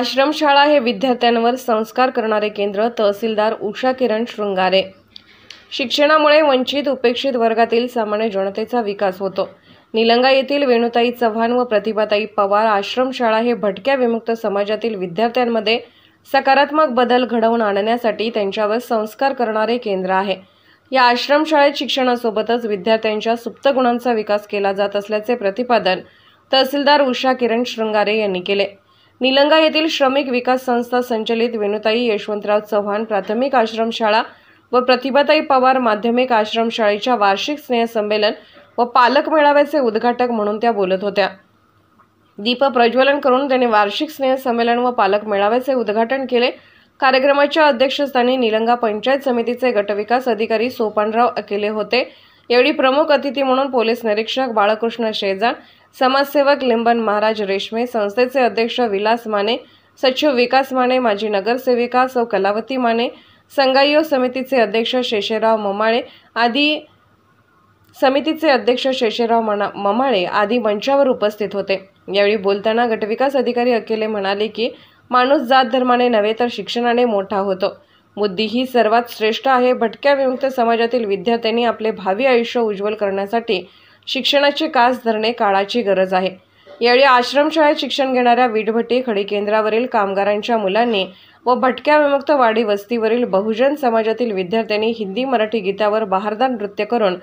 आश्रमशाळा हे विद्यार्थ्यांवर संस्कार करणारे केंद्र तहसीलदार उषा किरण शृंगारे शिक्षणामुळे वंचित उपेक्षित वर्गातील सामान्य जनतेचा विकास होतो निलंगा येथील वेणुताई चव्हाण व प्रतिभाताई पवार आश्रमशाळा हे भटक्या विमुक्त समाजातील विद्यार्थ्यांमध्ये सकारात्मक बदल घडवून आणण्यासाठी त्यांच्यावर संस्कार करणारे केंद्र आहे या आश्रमशाळेत शिक्षणासोबतच विद्यार्थ्यांच्या सुप्त गुणांचा विकास केला जात असल्याचे प्रतिपादन तहसीलदार उषा किरण शृंगारे यांनी केले निलंगा येथील श्रमिक विकास संस्था संचलित विनुताई यशवंतराव चव्हाण प्राथमिक आश्रमशाळा व प्रतिभाताई पवार माध्यमिक आश्रमशाळेच्या वार्षिक स्नेहसंमेलन व पालक मेळाव्याचे उद्घाटक म्हणून त्या बोलत होत्या दीप प्रज्वलन करून त्यांनी वार्षिक स्नेहसंमेलन व पालक मेळाव्याचे उद्घाटन केले कार्यक्रमाच्या अध्यक्षस्थानी निलंगा पंचायत समितीचे गटविकास अधिकारी सोपानराव अकेले होते यावेळी प्रमुख अतिथी म्हणून पोलीस निरीक्षक बाळकृष्ण शेजान समाजसेवक लिंबन महाराज रेशमे संस्थेचे अध्यक्ष विलास माने सचिव विकास माने माजी नगरसेविका सौ कलावती माने संगायो समितीचे अध्यक्ष शेषेराव ममाळे आदी समितीचे अध्यक्ष शेषेराव मना ममाळे आदी मंचावर उपस्थित होते यावेळी बोलताना गटविकास अधिकारी अकेले म्हणाले की माणूस जात धर्माने नव्हे तर शिक्षणाने मोठा होतो बुद्धी ही सर्वात श्रेष्ठ आहे भटक्या विमुक्त समाजातील विद्यार्थ्यांनी आपले भावी आयुष्य उज्ज्वल करण्यासाठी शिक्षणाची कास धरणे काळाची गरज आहे यावेळी आश्रमशाळेत शिक्षण घेणाऱ्या वीटभट्टी खडी केंद्रावरील कामगारांच्या मुलांनी व भटक्या विमुक्त वाडी वस्तीवरील बहुजन समाजातील विद्यार्थ्यांनी हिंदी मराठी गीतावर बहारदार नृत्य करून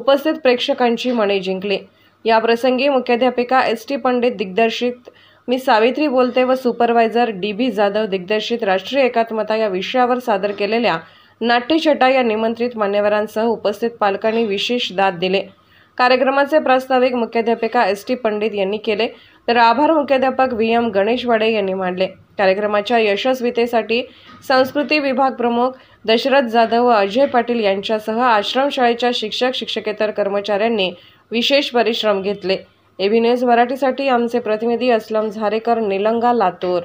उपस्थित प्रेक्षकांची मने जिंकली याप्रसंगी मुख्याध्यापिका एस टी पंडित दिग्दर्शित मी सावित्री बोलते व सुपरवायझर डी बी जाधव दिग्दर्शित राष्ट्रीय एकात्मता या विषयावर सादर केलेल्या नाट्यछटा या निमंत्रित मान्यवरांसह उपस्थित पालकांनी विशेष दाद दिले कार्यक्रमाचे प्रास्ताविक मुख्याध्यापिका एस टी पंडित यांनी केले तर आभार मुख्याध्यापक व्ही एम वडे यांनी मांडले कार्यक्रमाच्या यशस्वीतेसाठी संस्कृती विभाग प्रमुख दशरथ जाधव व अजय पाटील यांच्यासह आश्रमशाळेच्या शिक्षक शिक्षकेतर कर्मचाऱ्यांनी विशेष परिश्रम घेतले एबी न्यूज मराठीसाठी आमचे प्रतिनिधी असलम झारेकर निलंगा लातूर